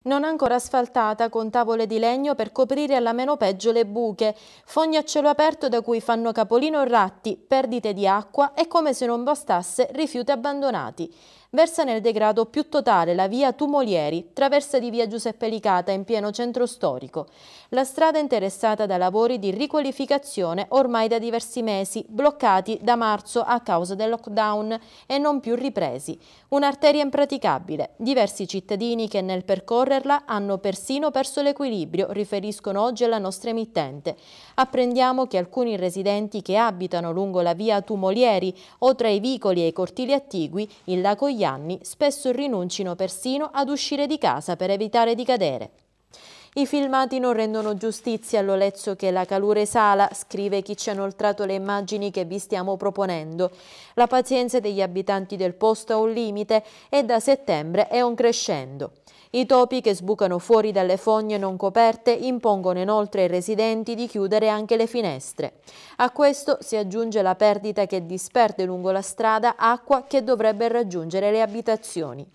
Non ancora asfaltata, con tavole di legno per coprire alla meno peggio le buche, fogne a cielo aperto da cui fanno capolino ratti, perdite di acqua e come se non bastasse rifiuti abbandonati. Versa nel degrado più totale la via Tumolieri, traversa di via Giuseppe Licata in pieno centro storico. La strada è interessata da lavori di riqualificazione ormai da diversi mesi, bloccati da marzo a causa del lockdown e non più ripresi. Un'arteria impraticabile. Diversi cittadini che nel percorrerla hanno persino perso l'equilibrio, riferiscono oggi alla nostra emittente. Apprendiamo che alcuni residenti che abitano lungo la via Tumolieri o tra i vicoli e i cortili attigui, il lago negli anni spesso rinuncino persino ad uscire di casa per evitare di cadere. I filmati non rendono giustizia all'Olezzo che la Calure Sala, scrive chi ci ha inoltrato le immagini che vi stiamo proponendo. La pazienza degli abitanti del posto ha un limite e da settembre è un crescendo. I topi che sbucano fuori dalle fogne non coperte impongono inoltre ai residenti di chiudere anche le finestre. A questo si aggiunge la perdita che disperde lungo la strada acqua che dovrebbe raggiungere le abitazioni.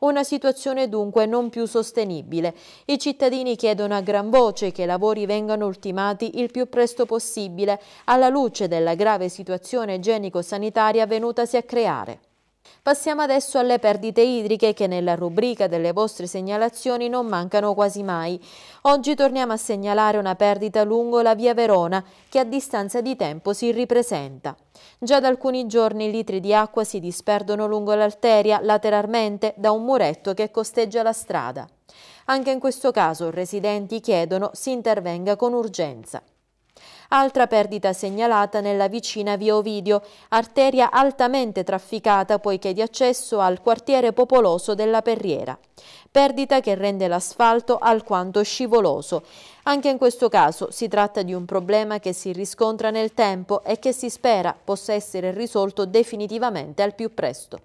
Una situazione dunque non più sostenibile. I cittadini chiedono a gran voce che i lavori vengano ultimati il più presto possibile alla luce della grave situazione igienico-sanitaria venutasi a creare. Passiamo adesso alle perdite idriche che nella rubrica delle vostre segnalazioni non mancano quasi mai. Oggi torniamo a segnalare una perdita lungo la via Verona che a distanza di tempo si ripresenta. Già da alcuni giorni litri di acqua si disperdono lungo l'arteria lateralmente da un muretto che costeggia la strada. Anche in questo caso residenti chiedono si intervenga con urgenza. Altra perdita segnalata nella vicina via Ovidio, arteria altamente trafficata poiché di accesso al quartiere popoloso della Perriera. Perdita che rende l'asfalto alquanto scivoloso. Anche in questo caso si tratta di un problema che si riscontra nel tempo e che si spera possa essere risolto definitivamente al più presto.